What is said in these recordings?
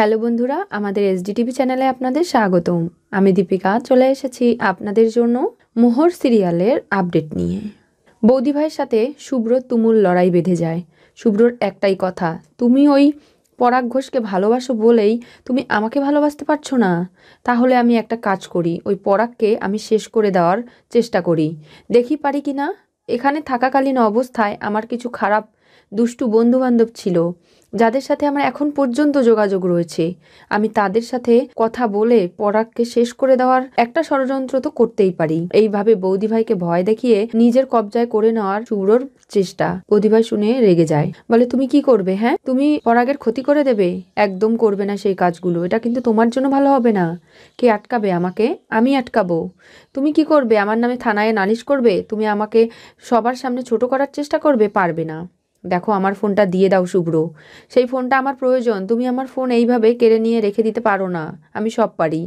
hello বন্ধুরা আমাদের D TV চ্যানেলে আপনাদের স্বাগতম আমি দীপিকা চলে এসেছি আপনাদের জন্য মোহর সিরিয়ালের আপডেট নিয়ে বৌদি ভাইয়ের সাথে শুভ্র তুমুল লড়াই বেঁধে যায় শুভ্রর একটাই কথা তুমি ওই পরাগ ঘোষকে ভালোবাসো বলেই তুমি আমাকে ভালোবাসতে পারছো না তাহলে আমি একটা কাজ করি ওই পরাগকে আমি শেষ করে দেওয়ার চেষ্টা করি দেখি পারি কি না এখানে থাকাকালীন অবস্থায় আমার কিছু খারাপ দুষ্টু বন্ধুবান্ধব ছিল যাদের সাথে আমার এখন পর্যন্ত যোগাযোগ রয়েছে আমি তাদের সাথে কথা বলে পরাগকে শেষ করে দেওয়ার একটা ষড়যন্ত্র তো করতেই পারি এইভাবে বৌদি ভাইকে ভয় দেখিয়ে নিজের কবজায় করে নেওয়ার চুরোর চেষ্টা বৌদি ভাই শুনে রেগে যায় বলে তুমি কি করবে হ্যাঁ তুমি পরাগের ক্ষতি করে দেবে একদম করবে না সেই কাজগুলো এটা কিন্তু তোমার জন্য ভালো হবে না কে আটকাবে আমাকে আমি আটকাবো তুমি কি করবে আমার নামে থানায় নালিশ করবে তুমি আমাকে সবার সামনে ছোট করার চেষ্টা করবে পারবে না দেখো আমার ফোনটা দিয়ে দাও শুভ্র সেই ফোনটা আমার প্রয়োজন তুমি আমার ফোন এইভাবে কেড়ে নিয়ে রেখে দিতে পারো না আমি সব পারি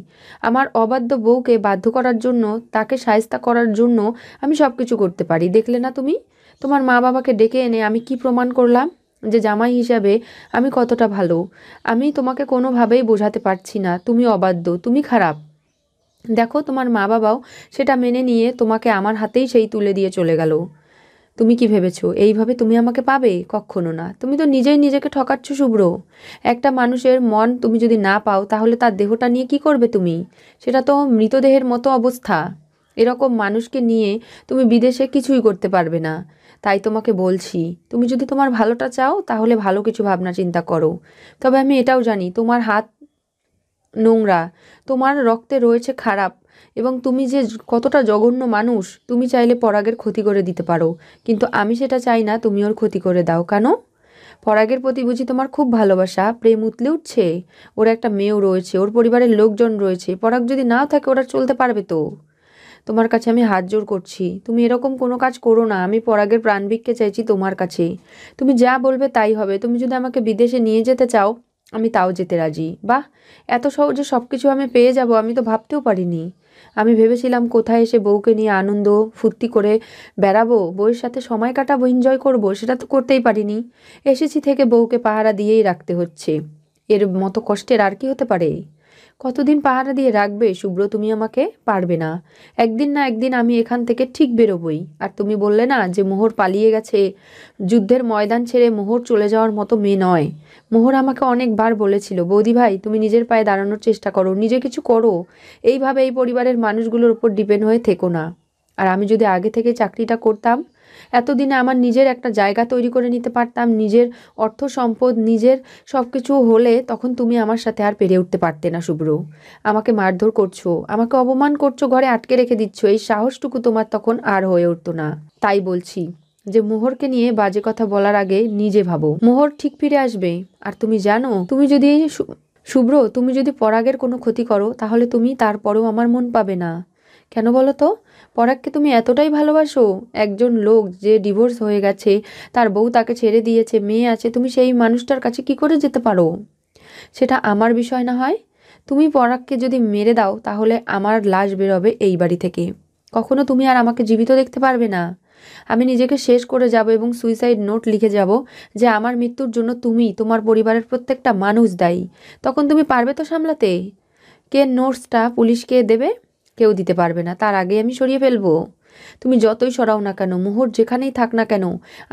আমার অবাধ্য বউকে বাধ্য করার জন্য তাকে সায়স্তা করার জন্য আমি সব কিছু করতে পারি দেখলে না তুমি তোমার মা বাবাকে ডেকে এনে আমি কি প্রমাণ করলাম যে জামাই হিসাবে আমি কতটা ভালো আমি তোমাকে কোনোভাবেই বোঝাতে পারছি না তুমি অবাধ্য তুমি খারাপ দেখো তোমার মা বাবাও সেটা মেনে নিয়ে তোমাকে আমার হাতেই সেই তুলে দিয়ে চলে গেল তুমি কি ভেবেছো এইভাবে তুমি আমাকে পাবে কখনো না তুমি তো নিজেই নিজেকে ঠকাচ্ছ শুভ্র একটা মানুষের মন তুমি যদি না পাও তাহলে তার দেহটা নিয়ে কি করবে তুমি সেটা তো মৃতদেহের মতো অবস্থা এরকম মানুষকে নিয়ে তুমি বিদেশে কিছুই করতে পারবে না তাই তোমাকে বলছি তুমি যদি তোমার ভালোটা চাও তাহলে ভালো কিছু ভাবনা চিন্তা করো তবে আমি এটাও জানি তোমার হাত নোংরা তোমার রক্তে রয়েছে খারাপ এবং তুমি যে কতটা জঘন্য মানুষ তুমি চাইলে পরাগের ক্ষতি করে দিতে পারো কিন্তু আমি সেটা চাই না তুমি ওর ক্ষতি করে দাও কেন পরাগের প্রতি বুঝি তোমার খুব ভালোবাসা প্রেম উতলে উঠছে ওর একটা মেয়েও রয়েছে ওর পরিবারের লোকজন রয়েছে পরাগ যদি নাও থাকে ওরা চলতে পারবে তো তোমার কাছে আমি হাত জোর করছি তুমি এরকম কোনো কাজ করো না আমি পরাগের প্রাণভিককে চাইছি তোমার কাছে তুমি যা বলবে তাই হবে তুমি যদি আমাকে বিদেশে নিয়ে যেতে চাও আমি তাও যেতে রাজি বাহ এত সহজে সব কিছু আমি পেয়ে যাব আমি তো ভাবতেও পারিনি আমি ভেবেছিলাম কোথায় এসে বউকে নিয়ে আনন্দ ফুর্তি করে বেড়াবো বউয়ের সাথে সময় কাটাবো এনজয় করবো সেটা তো করতেই পারিনি এসেছি থেকে বউকে পাহারা দিয়েই রাখতে হচ্ছে এর মতো কষ্টের আর কি হতে পারে কতদিন পাহারা দিয়ে রাখবে শুভ্র তুমি আমাকে পারবে না একদিন না একদিন আমি এখান থেকে ঠিক বেরোবই আর তুমি বললে না যে মোহর পালিয়ে গেছে যুদ্ধের ময়দান ছেড়ে মোহর চলে যাওয়ার মতো মেয়ে নয় মোহর আমাকে অনেকবার বলেছিল বৌদি ভাই তুমি নিজের পায়ে দাঁড়ানোর চেষ্টা করো নিজে কিছু করো এইভাবে এই পরিবারের মানুষগুলোর উপর ডিপেন্ড হয়ে থেকো না আর আমি যদি আগে থেকে চাকরিটা করতাম এতদিনে আমার নিজের একটা জায়গা তৈরি করে নিতে পারতাম নিজের অর্থ সম্পদ নিজের সব কিছু হলে তখন তুমি আমার সাথে আর পেরে উঠতে পারতে না শুভ্র আমাকে মারধর করছো আমাকে অপমান করছো ঘরে আটকে রেখে দিচ্ছ এই সাহসটুকু তোমার তখন আর হয়ে উঠতো না তাই বলছি যে মোহরকে নিয়ে বাজে কথা বলার আগে নিজে ভাবো মোহর ঠিক ফিরে আসবে আর তুমি জানো তুমি যদি শুভ্র তুমি যদি পরাগের কোনো ক্ষতি করো তাহলে তুমি তারপরেও আমার মন পাবে না কেন বলো তো পরাগকে তুমি এতটাই ভালোবাসো একজন লোক যে ডিভোর্স হয়ে গেছে তার বউ তাকে ছেড়ে দিয়েছে মেয়ে আছে তুমি সেই মানুষটার কাছে কি করে যেতে পারো সেটা আমার বিষয় না হয় তুমি পরাগকে যদি মেরে দাও তাহলে আমার লাশ বেরোবে এই বাড়ি থেকে কখনো তুমি আর আমাকে জীবিত দেখতে পারবে না আমি নিজেকে শেষ করে যাব এবং সুইসাইড নোট লিখে যাব যে আমার মৃত্যুর জন্য তুমি তোমার পরিবারের প্রত্যেকটা মানুষ দায়ী তখন তুমি পারবে তো সামলাতে কে নোটসটা পুলিশকে দেবে কেউ দিতে পারবে না তার আগে আমি সরিয়ে ফেলবো তুমি যতই সরাও না কেন মোহর যেখানেই থাক না কেন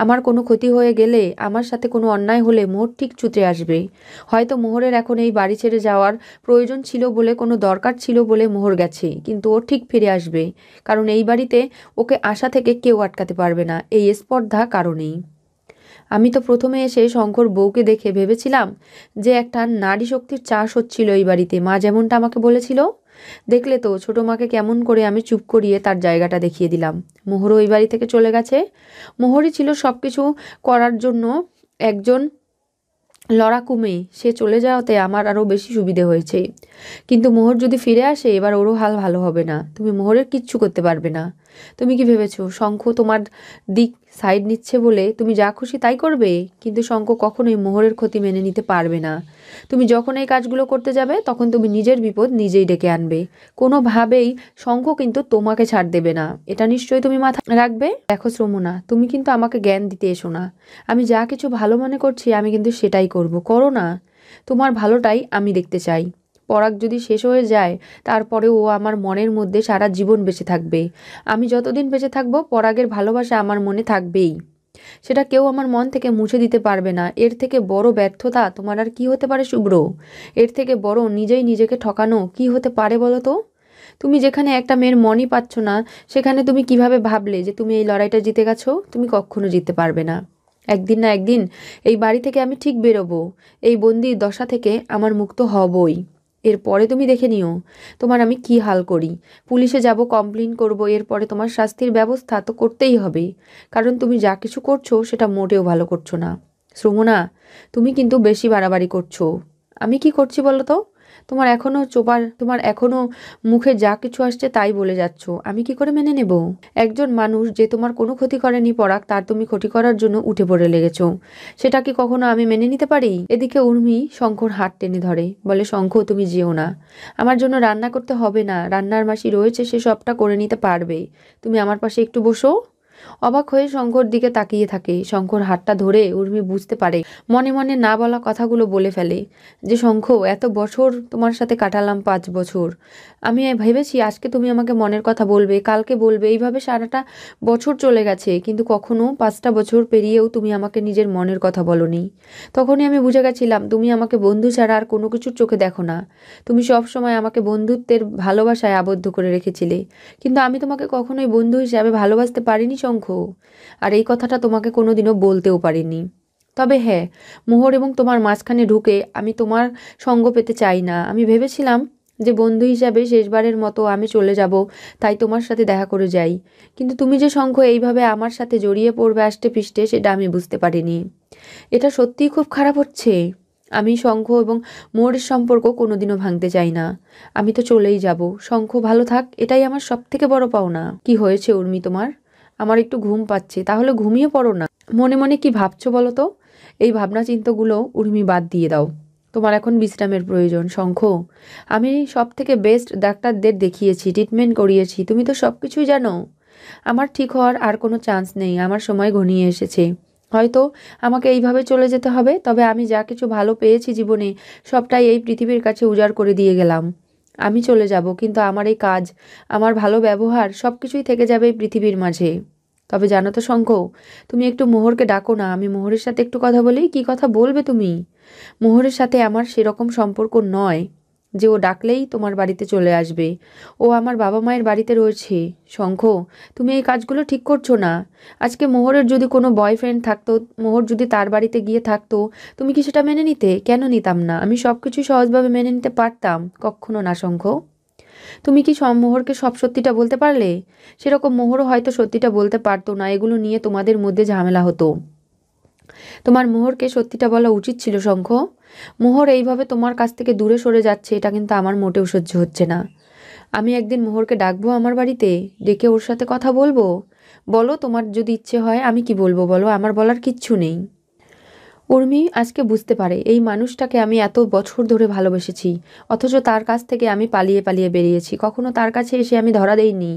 আমার কোনো ক্ষতি হয়ে গেলে আমার সাথে কোনো অন্যায় হলে মোহর ঠিক চুতে আসবে হয়তো মোহরের এখন এই বাড়ি ছেড়ে যাওয়ার প্রয়োজন ছিল বলে কোনো দরকার ছিল বলে মোহর গেছে কিন্তু ও ঠিক ফিরে আসবে কারণ এই বাড়িতে ওকে আশা থেকে কেউ আটকাতে পারবে না এই স্পর্ধা কারণেই আমি তো প্রথমে এসে শঙ্কর বউকে দেখে ভেবেছিলাম যে একটা নারী শক্তির চাষ হচ্ছিল এই বাড়িতে মা যেমনটা আমাকে বলেছিল দেখলে তো ছোটো মাকে কেমন করে আমি চুপ করিয়ে তার জায়গাটা দেখিয়ে দিলাম মোহরও ওই বাড়ি থেকে চলে গেছে মোহরই ছিল সব কিছু করার জন্য একজন লড়াকু মেয়ে সে চলে যাওয়াতে আমার আরও বেশি সুবিধে হয়েছে কিন্তু মোহর যদি ফিরে আসে এবার ওরও হাল ভালো হবে না তুমি মোহরের কিচ্ছু করতে পারবে না তুমি কি ভেবেছো শঙ্খ তোমার দিক সাইড নিচ্ছে বলে তুমি যা খুশি তাই করবে কিন্তু শঙ্খ কখনোই মোহরের ক্ষতি মেনে নিতে পারবে না তুমি যখন এই কাজগুলো করতে যাবে তখন তুমি নিজের বিপদ নিজেই ডেকে আনবে কোনোভাবেই শঙ্খ কিন্তু তোমাকে ছাড় দেবে না এটা নিশ্চয়ই তুমি মাথা রাখবে দেখো শ্রমনা তুমি কিন্তু আমাকে জ্ঞান দিতে এসো না আমি যা কিছু ভালো মনে করছি আমি কিন্তু সেটাই করব করো না তোমার ভালোটাই আমি দেখতে চাই পরাগ যদি শেষ হয়ে যায় তারপরে ও আমার মনের মধ্যে সারা জীবন বেঁচে থাকবে আমি যতদিন বেঁচে থাকবো পরাগের ভালোবাসা আমার মনে থাকবেই সেটা কেউ আমার মন থেকে মুছে দিতে পারবে না এর থেকে বড় ব্যর্থতা তোমার আর কি হতে পারে শুভ্র এর থেকে বড় নিজেই নিজেকে ঠকানো কি হতে পারে বলো তো তুমি যেখানে একটা মেয়ের মনই পাচ্ছ না সেখানে তুমি কিভাবে ভাবলে যে তুমি এই লড়াইটা জিতে গেছো তুমি কখনো জিততে পারবে না একদিন না একদিন এই বাড়ি থেকে আমি ঠিক বেরোবো এই বন্দির দশা থেকে আমার মুক্ত হবই এরপরে তুমি দেখে নিও তোমার আমি কি হাল করি পুলিশে যাব কমপ্লেন করব এরপরে তোমার শাস্তির ব্যবস্থা তো করতেই হবে কারণ তুমি যা কিছু করছো সেটা মোটেও ভালো করছো না শ্রমনা তুমি কিন্তু বেশি বাড়াবাড়ি করছো আমি কি করছি বলো তো তোমার এখনো চোপার তোমার এখনো মুখে যা কিছু আসছে তাই বলে যাচ্ছ আমি কি করে মেনে নেব একজন মানুষ যে তোমার কোনো ক্ষতি করেনি পরাক তার তুমি ক্ষতি করার জন্য উঠে পড়ে লেগেছ সেটা কি কখনো আমি মেনে নিতে পারি এদিকে উর্মি শঙ্কর হাত টেনে ধরে বলে শঙ্খ তুমি যেও না আমার জন্য রান্না করতে হবে না রান্নার মাসি রয়েছে সে সবটা করে নিতে পারবে তুমি আমার পাশে একটু বসো অবাক হয়ে শঙ্কর দিকে তাকিয়ে থাকে শঙ্কর হাতটা ধরে উর্মি বুঝতে পারে মনে মনে না বলা কথাগুলো বলে ফেলে যে শঙ্খ এত বছর তোমার সাথে কাটালাম পাঁচ বছর আমি ভেবেছি আজকে তুমি আমাকে মনের কথা বলবে কালকে বলবে এইভাবে সারাটা বছর চলে গেছে কিন্তু কখনো পাঁচটা বছর পেরিয়েও তুমি আমাকে নিজের মনের কথা বলনি তখনই আমি বুঝে গেছিলাম তুমি আমাকে বন্ধু ছাড়া আর কোনো কিছুর চোখে দেখো না তুমি সব সময় আমাকে বন্ধুত্বের ভালোবাসায় আবদ্ধ করে রেখেছিলে কিন্তু আমি তোমাকে কখনোই বন্ধু হিসাবে ভালোবাসতে পারিনি অসংখ্য আর এই কথাটা তোমাকে কোনো দিনও বলতেও পারিনি তবে হ্যাঁ মোহর এবং তোমার মাঝখানে ঢুকে আমি তোমার সঙ্গ পেতে চাই না আমি ভেবেছিলাম যে বন্ধু হিসাবে শেষবারের মতো আমি চলে যাব তাই তোমার সাথে দেখা করে যাই কিন্তু তুমি যে শঙ্খ এইভাবে আমার সাথে জড়িয়ে পড়বে আষ্টে পিষ্টে সেটা আমি বুঝতে পারিনি এটা সত্যিই খুব খারাপ হচ্ছে আমি শঙ্খ এবং মোহরের সম্পর্ক কোনোদিনও ভাঙতে চাই না আমি তো চলেই যাব শঙ্খ ভালো থাক এটাই আমার সবথেকে বড় পাওনা কি হয়েছে উর্মি তোমার আমার একটু ঘুম পাচ্ছে তাহলে ঘুমিয়ে পড়ো না মনে মনে কি ভাবছো বলো তো এই ভাবনা চিন্তাগুলো উর্মি বাদ দিয়ে দাও তোমার এখন বিশ্রামের প্রয়োজন শঙ্খ আমি সব থেকে বেস্ট ডাক্তারদের দেখিয়েছি ট্রিটমেন্ট করিয়েছি তুমি তো সব কিছুই জানো আমার ঠিক হওয়ার আর কোনো চান্স নেই আমার সময় ঘনিয়ে এসেছে হয়তো আমাকে এইভাবে চলে যেতে হবে তবে আমি যা কিছু ভালো পেয়েছি জীবনে সবটাই এই পৃথিবীর কাছে উজাড় করে দিয়ে গেলাম আমি চলে যাব কিন্তু আমার এই কাজ আমার ভালো ব্যবহার সব কিছুই থেকে যাবে এই পৃথিবীর মাঝে তবে জানো তো শঙ্খ তুমি একটু মোহরকে ডাকো না আমি মোহরের সাথে একটু কথা বলি কি কথা বলবে তুমি মোহরের সাথে আমার সেরকম সম্পর্ক নয় যে ও ডাকলেই তোমার বাড়িতে চলে আসবে ও আমার বাবা মায়ের বাড়িতে রয়েছে শঙ্খ তুমি এই কাজগুলো ঠিক করছো না আজকে মোহরের যদি কোনো বয়ফ্রেন্ড থাকতো মোহর যদি তার বাড়িতে গিয়ে থাকতো তুমি কি সেটা মেনে নিতে কেন নিতাম না আমি সব কিছু সহজভাবে মেনে নিতে পারতাম কখনো না শঙ্খ তুমি কি মোহরকে সব সত্যিটা বলতে পারলে সেরকম মোহরও হয়তো সত্যিটা বলতে পারতো না এগুলো নিয়ে তোমাদের মধ্যে ঝামেলা হতো তোমার মোহরকে সত্যিটা বলা উচিত ছিল শঙ্খ মোহর এইভাবে তোমার কাছ থেকে দূরে সরে যাচ্ছে এটা কিন্তু আমার মোটেও সহ্য হচ্ছে না আমি একদিন মোহরকে ডাকবো আমার বাড়িতে ডেকে ওর সাথে কথা বলবো বলো তোমার যদি ইচ্ছে হয় আমি কি বলবো বলো আমার বলার কিচ্ছু নেই উর্মি আজকে বুঝতে পারে এই মানুষটাকে আমি এত বছর ধরে ভালোবেসেছি অথচ তার কাছ থেকে আমি পালিয়ে পালিয়ে বেরিয়েছি কখনো তার কাছে এসে আমি ধরা দেইনি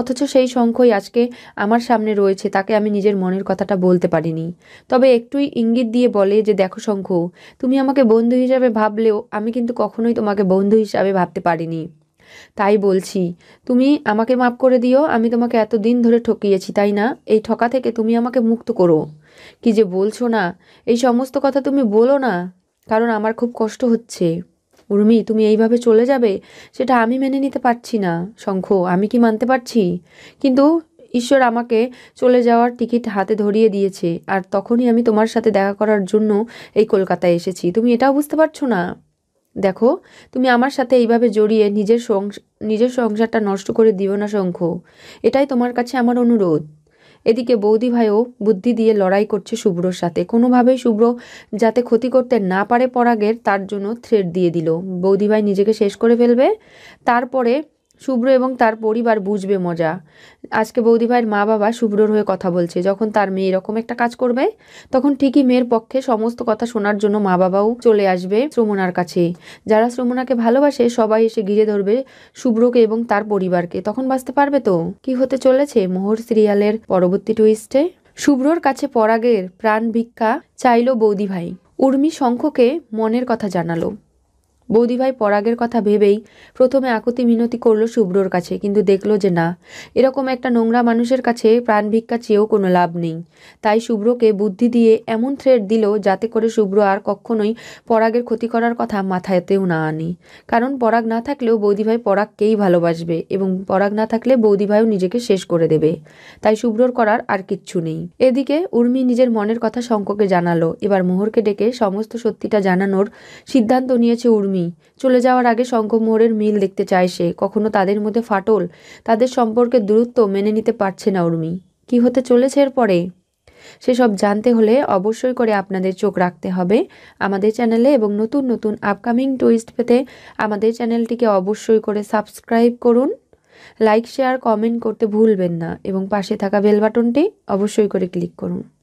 অথচ সেই শঙ্খই আজকে আমার সামনে রয়েছে তাকে আমি নিজের মনের কথাটা বলতে পারিনি তবে একটুই ইঙ্গিত দিয়ে বলে যে দেখো শঙ্খ তুমি আমাকে বন্ধু হিসাবে ভাবলেও আমি কিন্তু কখনোই তোমাকে বন্ধু হিসাবে ভাবতে পারিনি তাই বলছি তুমি আমাকে মাফ করে দিও আমি তোমাকে এতদিন ধরে ঠকিয়েছি তাই না এই ঠকা থেকে তুমি আমাকে মুক্ত করো কি যে বলছো না এই সমস্ত কথা তুমি বলো না কারণ আমার খুব কষ্ট হচ্ছে উর্মি তুমি এইভাবে চলে যাবে সেটা আমি মেনে নিতে পারছি না শঙ্খ আমি কি মানতে পারছি কিন্তু ঈশ্বর আমাকে চলে যাওয়ার টিকিট হাতে ধরিয়ে দিয়েছে আর তখনই আমি তোমার সাথে দেখা করার জন্য এই কলকাতায় এসেছি তুমি এটাও বুঝতে পারছো না দেখো তুমি আমার সাথে এইভাবে জড়িয়ে নিজের নিজের সংসারটা নষ্ট করে দিও না শঙ্খ এটাই তোমার কাছে আমার অনুরোধ এদিকে বৌদি ভাইও বুদ্ধি দিয়ে লড়াই করছে শুভ্রর সাথে কোনোভাবেই শুভ্র যাতে ক্ষতি করতে না পারে পরাগের তার জন্য থ্রেড দিয়ে দিল বৌদি ভাই নিজেকে শেষ করে ফেলবে তারপরে শুভ্র এবং তার পরিবার বুঝবে মজা আজকে বৌদি ভাইয়ের মা বাবা শুভ্রর হয়ে কথা বলছে যখন তার মেয়ে এরকম একটা কাজ করবে তখন ঠিকই মেয়ের পক্ষে সমস্ত কথা শোনার জন্য মা বাবাও চলে আসবে শ্রমণার কাছে যারা শ্রমণাকে ভালোবাসে সবাই এসে ঘিরে ধরবে শুভ্রকে এবং তার পরিবারকে তখন বাঁচতে পারবে তো কি হতে চলেছে মোহর সিরিয়ালের পরবর্তী টুইস্টে শুভ্রর কাছে পরাগের প্রাণ ভিক্ষা চাইল বৌদি ভাই উর্মি শঙ্খকে মনের কথা জানালো বৌদিভাই পরাগের কথা ভেবেই প্রথমে আকুতি মিনতি করলো শুভ্রর কাছে কিন্তু দেখলো যে না এরকম একটা নোংরা মানুষের কাছে প্রাণ ভিক্ষা চেয়েও কোনো লাভ নেই তাই শুভ্রকে বুদ্ধি দিয়ে এমন থ্রেড দিল যাতে করে শুভ্র আর কখনোই পরাগের ক্ষতি করার কথা মাথায়তেও না আনি কারণ পরাগ না থাকলেও বৌদিভাই পরাগকেই ভালোবাসবে এবং পরাগ না থাকলে বৌদিভাইও নিজেকে শেষ করে দেবে তাই শুভ্রর করার আর কিচ্ছু নেই এদিকে উর্মি নিজের মনের কথা শঙ্ককে জানালো এবার মোহরকে ডেকে সমস্ত সত্যিটা জানানোর সিদ্ধান্ত নিয়েছে উর্মি নেই চলে যাওয়ার আগে শঙ্খমোহরের মিল দেখতে চায় সে কখনো তাদের মধ্যে ফাটল তাদের সম্পর্কে দূরত্ব মেনে নিতে পারছে না উর্মি কি হতে চলেছে এরপরে সেসব জানতে হলে অবশ্যই করে আপনাদের চোখ রাখতে হবে আমাদের চ্যানেলে এবং নতুন নতুন আপকামিং টুইস্ট পেতে আমাদের চ্যানেলটিকে অবশ্যই করে সাবস্ক্রাইব করুন লাইক শেয়ার কমেন্ট করতে ভুলবেন না এবং পাশে থাকা বেল বাটনটি অবশ্যই করে ক্লিক করুন